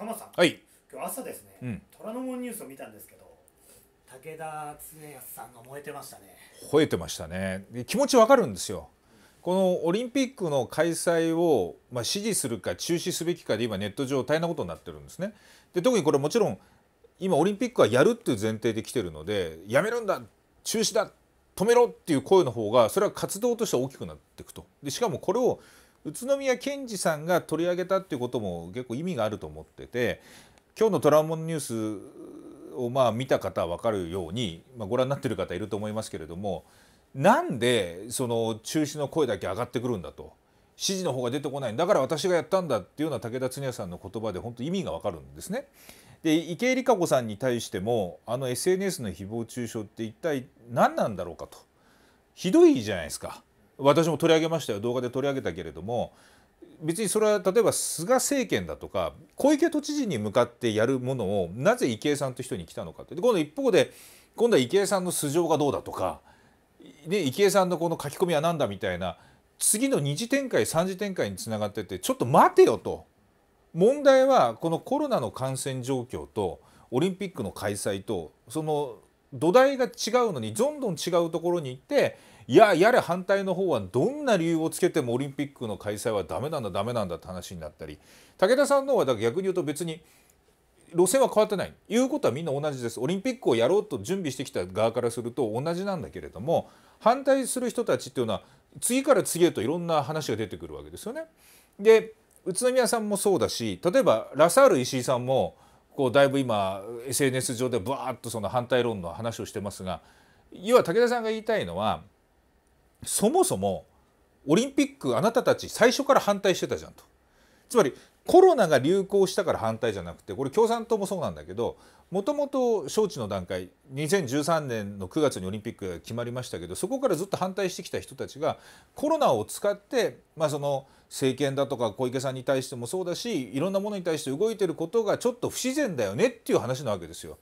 鎌さん、はい、今日朝ですね、うん、虎ノ門ニュースを見たんですけど武田恒康さんが燃えてましたね吠えてましたね気持ちわかるんですよ、このオリンピックの開催を、まあ、支持するか中止すべきかで今ネット上大変なことになってるんですねで特にこれもちろん今オリンピックはやるっていう前提で来てるのでやめるんだ中止だ止めろっていう声の方がそれは活動として大きくなっていくとでしかもこれを宇都宮健児さんが取り上げたっていうことも結構意味があると思ってて今日の「トラウモンニュース」をまあ見た方は分かるように、まあ、ご覧になってる方いると思いますけれどもなんでその中止の声だけ上がってくるんだと指示の方が出てこないだから私がやったんだっていうような武田恒也さんの言葉で本当意味が分かるんですね。で池江璃花子さんに対してもあの SNS の誹謗中傷って一体何なんだろうかとひどいじゃないですか。私も取り上げましたよ動画で取り上げたけれども別にそれは例えば菅政権だとか小池都知事に向かってやるものをなぜ池江さんという人に来たのかって今度一方で今度は池江さんの素性がどうだとか、ね、池江さんのこの書き込みは何だみたいな次の2次展開3次展開につながっててちょっと待てよと問題はこのコロナの感染状況とオリンピックの開催とその土台が違うのにどんどん違うところに行っていややれ反対の方はどんな理由をつけてもオリンピックの開催はダメなんだダメなんだって話になったり武田さんの方はだ逆に言うと別に路線は変わってないいうことはみんな同じですオリンピックをやろうと準備してきた側からすると同じなんだけれども反対する人たちっていうのは次から次へといろんな話が出てくるわけですよね。で宇都宮さんもそうだし例えばラサール石井さんもこうだいぶ今 SNS 上でバーッとその反対論の話をしてますが要は武田さんが言いたいのはそもそもオリンピックあなたたち最初から反対してたじゃんと。つまりコロナが流行したから反対じゃなくてこれ共産党もそうなんだけどもともと招致の段階2013年の9月にオリンピックが決まりましたけどそこからずっと反対してきた人たちがコロナを使って、まあ、その政権だとか小池さんに対してもそうだしいろんなものに対して動いてることがちょっと不自然だよねっていう話なわけですよ。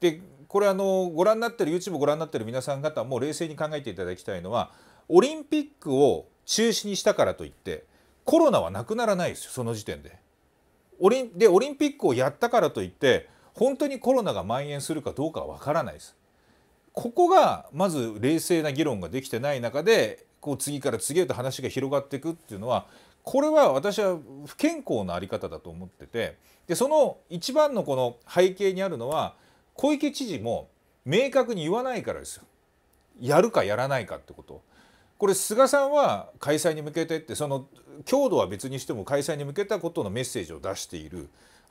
でこれあのご覧になってる YouTube ご覧になってる皆さん方も冷静に考えていただきたいのはオリンピックを中止にしたからといってコロナはなくならないですよその時点で。オリンでオリンピックをやったからといって本当にコロナが蔓延するかどうかは分からないです。ここがまず冷静な議論ができてない中でこう次から次へと話が広がっていくっていうのはこれは私は不健康な在り方だと思っててでその一番のこの背景にあるのは小池知事も明確に言わないからですよやるかやらないかってことこれ菅さんは開催に向けてってその強度は別にしても開催に向けたことのメッセージを出している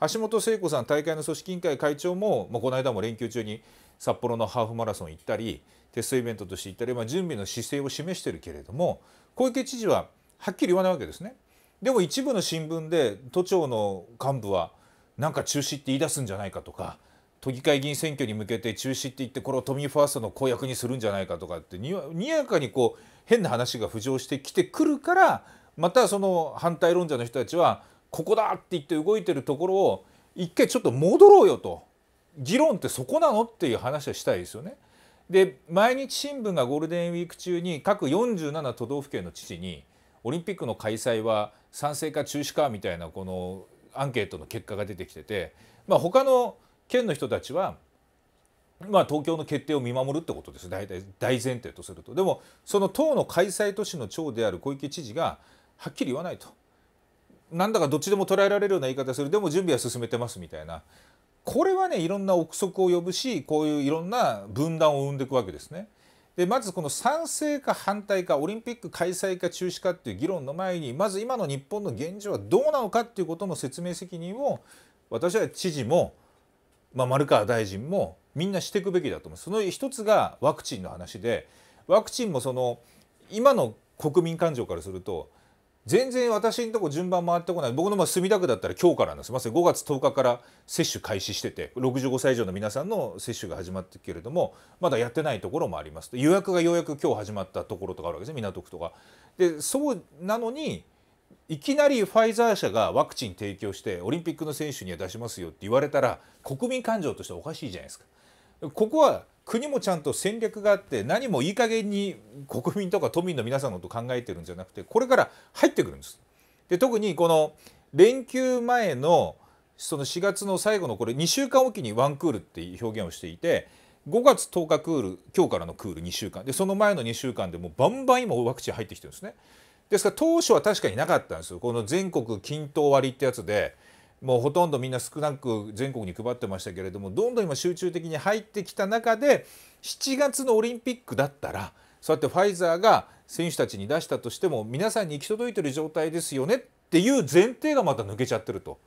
橋本聖子さん大会の組織委員会会長も、まあ、この間も連休中に札幌のハーフマラソン行ったりテストイベントとして行ったり、まあ、準備の姿勢を示してるけれども小池知事ははっきり言わないわけですね。でも一部の新聞で都庁の幹部はなんか中止って言い出すんじゃないかとか都議会議員選挙に向けて中止って言ってこれを都民ファーストの公約にするんじゃないかとかってにやかにこう変な話が浮上してきてくるからまたその反対論者の人たちはここだって言って動いてるところを一回ちょっと戻ろうよと議論ってそこなのっていう話をしたいですよね。で毎日新聞がゴールデンウィーク中に各47都道府県の知事にオリンピックの開催は賛成か中止かみたいなこのアンケートの結果が出てきてて、まあ、他の県の人たちはまあ、東京の決定を見守るってことです大体大前提とするとでもその党の開催都市の長である小池知事がはっきり言わないとなんだかどっちでも捉えられるような言い方するでも準備は進めてますみたいなこれはねいろんな憶測を呼ぶしこういういろんな分断を生んでいくわけですね。でまずこの賛成か反対かオリンピック開催か中止かっていう議論の前にまず今の日本の現状はどうなのかっていうことの説明責任を私は知事も、まあ、丸川大臣もみんなしていくべきだと思うその一つがワクチンの話でワクチンもその今の国民感情からすると全然私のとこ順番回ってこない僕のまあ墨田区だったら今日からなんですすみません5月10日から接種開始してて65歳以上の皆さんの接種が始まってけれどもまだやってないところもあります予約がようやく今日始まったところとかあるわけですね港区とか。でそうなのにいきなりファイザー社がワクチン提供してオリンピックの選手には出しますよって言われたら国民感情としておかしいじゃないですか。ここは国もちゃんと戦略があって何もいい加減に国民とか都民の皆さんのこと考えてるんじゃなくてこれから入ってくるんです。で特にこの連休前のその4月の最後のこれ2週間おきにワンクールっていう表現をしていて5月10日クール今日からのクール2週間でその前の2週間でもうバンバン今ワクチン入ってきてるんですね。ですから当初は確かになかったんですよこの全国均等割ってやつでもうほとんどみんな少なく全国に配ってましたけれどもどんどん今集中的に入ってきた中で7月のオリンピックだったらそうやってファイザーが選手たちに出したとしても皆さんに行き届いてる状態ですよねっていう前提がまた抜けちゃってると。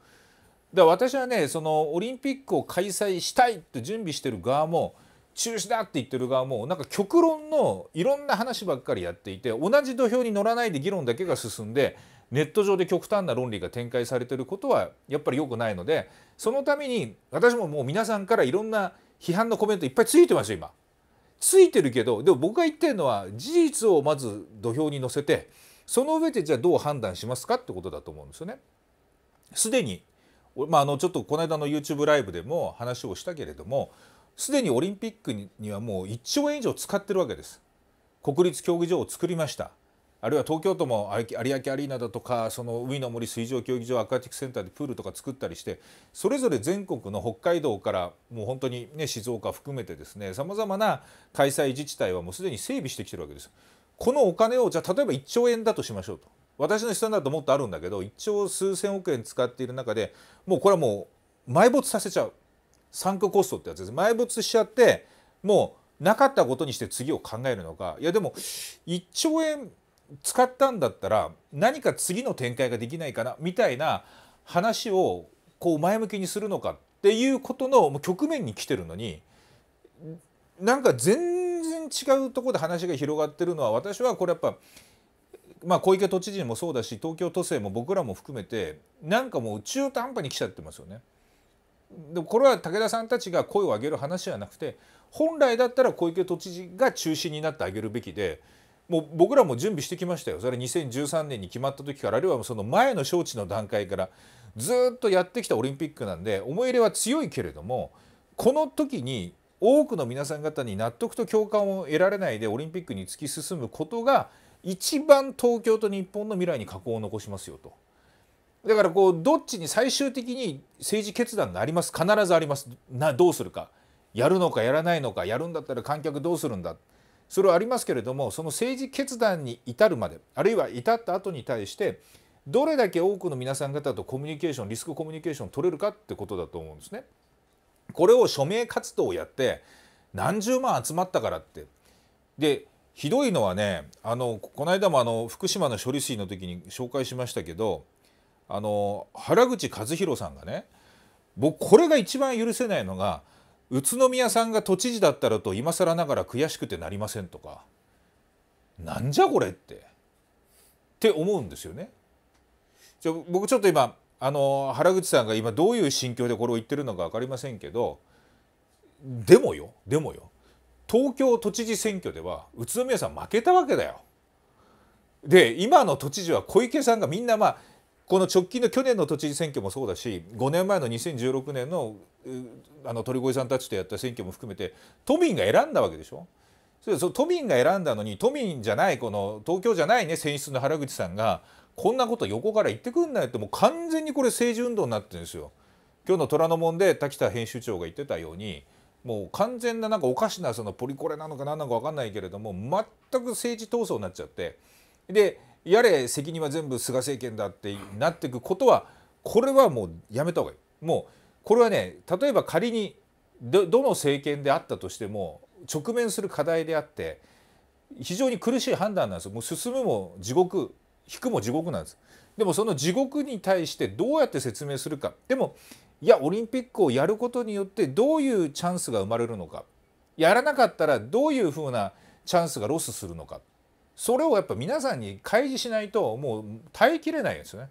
だから私はねそのオリンピックを開催したいって準備してる側も中止だって言ってる側もなんか極論のいろんな話ばっかりやっていて同じ土俵に乗らないで議論だけが進んでネット上で極端な論理が展開されてることはやっぱり良くないのでそのために私ももう皆さんからいろんな批判のコメントいっぱいついてますよ今。ついてるけどでも僕が言ってるのは事実をまず土俵に乗せてその上でじゃあどう判断しますかってことだと思うんですよね。すでに、まあ、あのちょっとこの間の YouTube ライブでも話をしたけれどもすでにオリンピックにはもう1兆円以上使ってるわけです。国立競技場を作りましたあるいは東京都も有明アリーナだとかその海の森水上競技場アクアティクスセンターでプールとか作ったりしてそれぞれ全国の北海道からもう本当に、ね、静岡含めてですねさまざまな開催自治体はもうすでに整備してきてるわけです。このお金をじゃあ例えば1兆円だとしましょうと私の資産だともっとあるんだけど1兆数千億円使っている中でもうこれはもう埋没させちゃう参加コストってやつです埋没しちゃってもうなかったことにして次を考えるのかいやでも1兆円使ったんだったら何か次の展開ができないかなみたいな話をこう前向きにするのかっていうことの局面に来てるのになんか全然違うとこで話が広がってるのは私はこれやっぱ、まあ、小池都知事もそうだし東京都政も僕らも含めてなんかもう中途半端に来ちゃってますよね。でこれは武田さんたちが声を上げる話じゃなくて本来だったら小池都知事が中心になってあげるべきでもう僕らも準備してきましたよそれ2013年に決まった時からあるいはその前の招致の段階からずっとやってきたオリンピックなんで思い入れは強いけれどもこの時に多くの皆さん方に納得と共感を得られないでオリンピックに突き進むことが一番東京と日本の未来に禍根を残しますよと。だからこうどっちに最終的に政治決断があります必ずありますなどうするかやるのかやらないのかやるんだったら観客どうするんだそれはありますけれどもその政治決断に至るまであるいは至った後に対してどれだけ多くの皆さん方とコミュニケーションリスクコミュニケーション取れるかってことだと思うんですね。これを署名活動をやって何十万集まったからってでひどいのはねあのこの間もあの福島の処理水の時に紹介しましたけどあの原口和弘さんがね僕これが一番許せないのが宇都宮さんが都知事だったらと今更ながら悔しくてなりませんとかなんじゃこれってって思うんですよね。じゃ僕ちょっと今あの原口さんが今どういう心境でこれを言ってるのか分かりませんけどでもよでもよ東京都知事選挙では宇都宮さん負けたわけだよ。で今の都知事は小池さんがみんなまあこの直近の去年の都知事選挙もそうだし5年前の2016年のあの鳥越さんたちとやった選挙も含めて都民が選んだわけでしょそ都民が選んだのに都民じゃないこの東京じゃないね選出の原口さんがこんなこと横から言ってくんないってもう完全にこれ政治運動になってるんですよ。今日の虎ノ門で滝田編集長が言ってたようにもう完全ななんかおかしなそのポリコレなのか何なのか分かんないけれども全く政治闘争になっちゃってでやれ責任は全部菅政権だってなっていくことはこれはもうやめた方がいい。もうこれはね例えば仮にどどの政権であったとしても直面する課題であって非常に苦しい判断なんですよ。もう進むも地獄引くも地獄なんです。でもその地獄に対してどうやって説明するか。でもいやオリンピックをやることによってどういうチャンスが生まれるのかやらなかったらどういうふうなチャンスがロスするのかそれをやっぱ皆さんに開示しないともう耐えきれないですよね。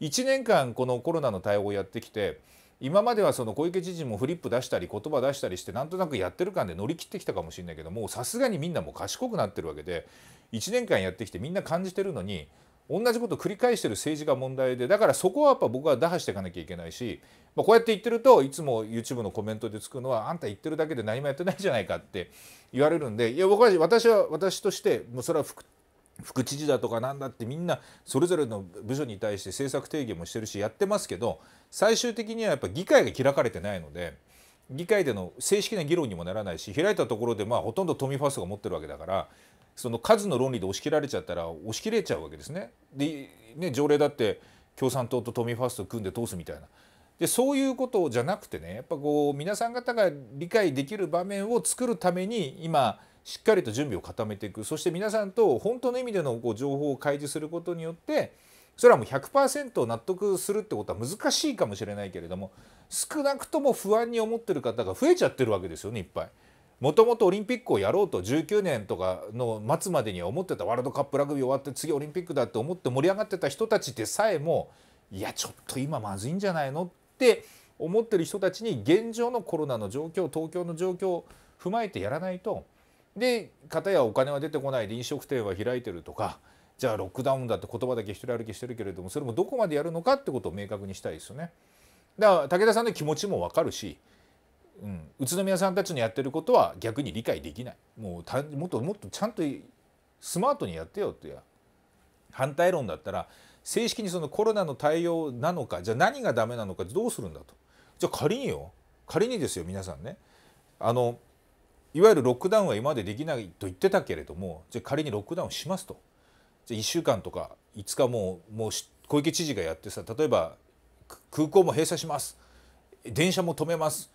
1年間このコロナの対応をやってきて今まではその小池知事もフリップ出したり言葉出したりしてなんとなくやってる感で乗り切ってきたかもしれないけどもうさすがにみんなも賢くなってるわけで1年間やってきてみんな感じてるのに同じことを繰り返してる政治が問題でだからそこはやっぱ僕は打破していかなきゃいけないし、まあ、こうやって言ってるといつも YouTube のコメントでつくのはあんた言ってるだけで何もやってないじゃないかって言われるんでいや僕は私は私としてもうそれは副知事だとかなんだってみんなそれぞれの部署に対して政策提言もしてるしやってますけど最終的にはやっぱ議会が開かれてないので。議会での正式な議論にもならないし開いたところでまあほとんどトミー・ファーストが持ってるわけだからその数の論理で押し切られちゃったら押し切れちゃうわけですね。でね条例だって共産党と都民ファースト組んで通すみたいな。でそういうことじゃなくてねやっぱこう皆さん方が理解できる場面を作るために今しっかりと準備を固めていくそして皆さんと本当の意味でのこう情報を開示することによってそれはもう100%納得するってことは難しいかもしれないけれども少なくとも不安に思ってる方が増えちゃってるわけですよねいっぱい。もともとオリンピックをやろうと19年とかの末までには思ってたワールドカップラグビー終わって次オリンピックだって思って盛り上がってた人たちでさえもいやちょっと今まずいんじゃないのって思ってる人たちに現状のコロナの状況東京の状況を踏まえてやらないとで片やお金は出てこないで飲食店は開いてるとかじゃあロックダウンだって言葉だけ一人歩きしてるけれどもそれもどこまでやるのかってことを明確にしたいですよね。だから武田さんの気持ちもわかるしうん、宇都宮さんたちのやってることは逆に理解できないもうたもっともっとちゃんとスマートにやってよって反対論だったら正式にそのコロナの対応なのかじゃあ何がダメなのかどうするんだとじゃあ仮によ仮にですよ皆さんねあのいわゆるロックダウンは今までできないと言ってたけれどもじゃあ仮にロックダウンしますとじゃあ1週間とか5日もうもう小池知事がやってさ例えば空港も閉鎖します電車も止めます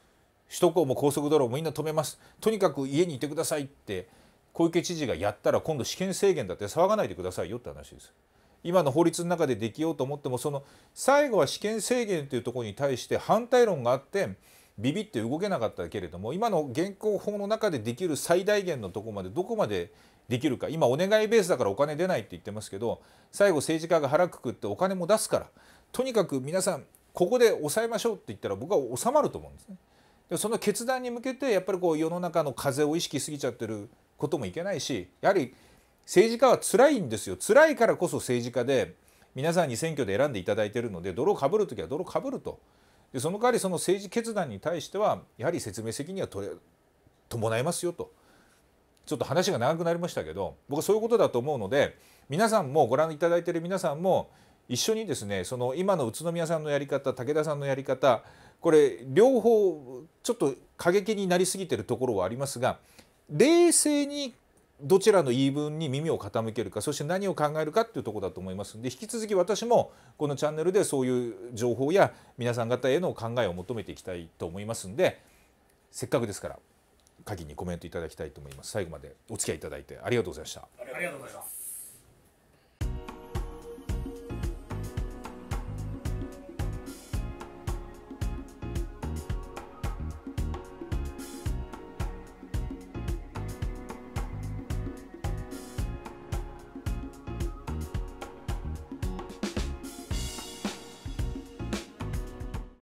首都高も高速道路もみんな止めますとにかく家にいてくださいって小池知事がやったら今度試験制限だって騒がないでくださいよって話です。今の法律の中でできようと思ってもその最後は試験制限というところに対して反対論があってビビって動けなかったけれども今の現行法の中でできる最大限のとこまでどこまでできるか今お願いベースだからお金出ないって言ってますけど最後政治家が腹くくってお金も出すからとにかく皆さんここで抑えましょうって言ったら僕は収まると思うんですね。でその決断に向けてやっぱりこう世の中の風を意識すぎちゃってることもいけないしやはり政治家は辛いんですよ辛いからこそ政治家で皆さんに選挙で選んでいただいてるので泥をかぶる時は泥をかぶるとでその代わりその政治決断に対してはやはり説明責任は伴いますよとちょっと話が長くなりましたけど僕はそういうことだと思うので皆さんもご覧いただいてる皆さんも一緒にですねその今の宇都宮さんのやり方武田さんのやり方これ両方ちょっと過激になりすぎてるところはありますが冷静にどちらの言い分に耳を傾けるかそして何を考えるかっていうとこだと思いますんで引き続き私もこのチャンネルでそういう情報や皆さん方への考えを求めていきたいと思いますんでせっかくですから鍵にコメントいただきたいと思います最後までお付き合いいただいてありがとうございましたありがとうございます